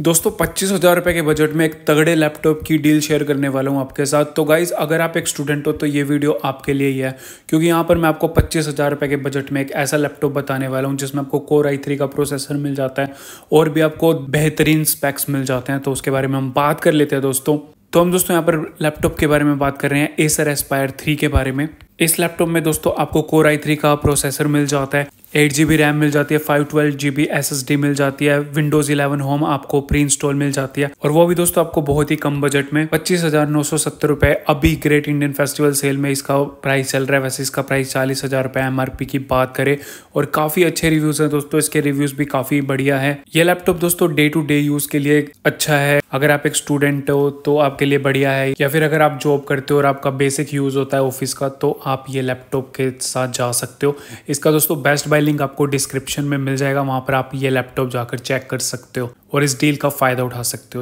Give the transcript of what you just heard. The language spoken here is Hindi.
दोस्तों पच्चीस हज़ार रुपये के बजट में एक तगड़े लैपटॉप की डील शेयर करने वाला हूँ आपके साथ तो गाइज अगर आप एक स्टूडेंट हो तो ये वीडियो आपके लिए ही है क्योंकि यहाँ पर मैं आपको पच्चीस हज़ार रुपये के बजट में एक ऐसा लैपटॉप बताने वाला हूँ जिसमें आपको कोर आई थ्री का प्रोसेसर मिल जाता है और भी आपको बेहतरीन स्पैक्स मिल जाते हैं तो उसके बारे में हम बात कर लेते हैं दोस्तों तो हम दोस्तों यहाँ पर लैपटॉप के बारे में बात कर रहे हैं एसर एस्पायर थ्री के बारे में इस लैपटॉप में दोस्तों आपको कोर आई थ्री का प्रोसेसर मिल जाता है एट जी रैम मिल जाती है five twelve G B S S D मिल जाती है विंडोज इलेवन होम आपको प्री इंस्टॉल मिल जाती है और वो भी दोस्तों आपको बहुत ही कम बजट में पच्चीस हजार नौ सौ सत्तर रुपए अभी ग्रेट इंडियन फेस्टिवल सेल में इसका प्राइस चल रहा है वैसे इसका प्राइस चालीस हजार रुपए एम आर पी की बात करें और काफी अच्छे रिव्यूज है दोस्तों इसके रिव्यूज भी काफी बढ़िया है ये लैपटॉप दोस्तों डे टू डे यूज के लिए अच्छा है अगर आप एक स्टूडेंट हो तो आपके लिए बढ़िया है या फिर अगर आप जॉब करते हो और आपका बेसिक यूज होता है ऑफिस का तो आप ये लैपटॉप के साथ जा सकते हो इसका दोस्तों बेस्ट बाय लिंक आपको डिस्क्रिप्शन में मिल जाएगा वहां पर आप ये लैपटॉप जाकर चेक कर सकते हो और इस डील का फ़ायदा उठा सकते हो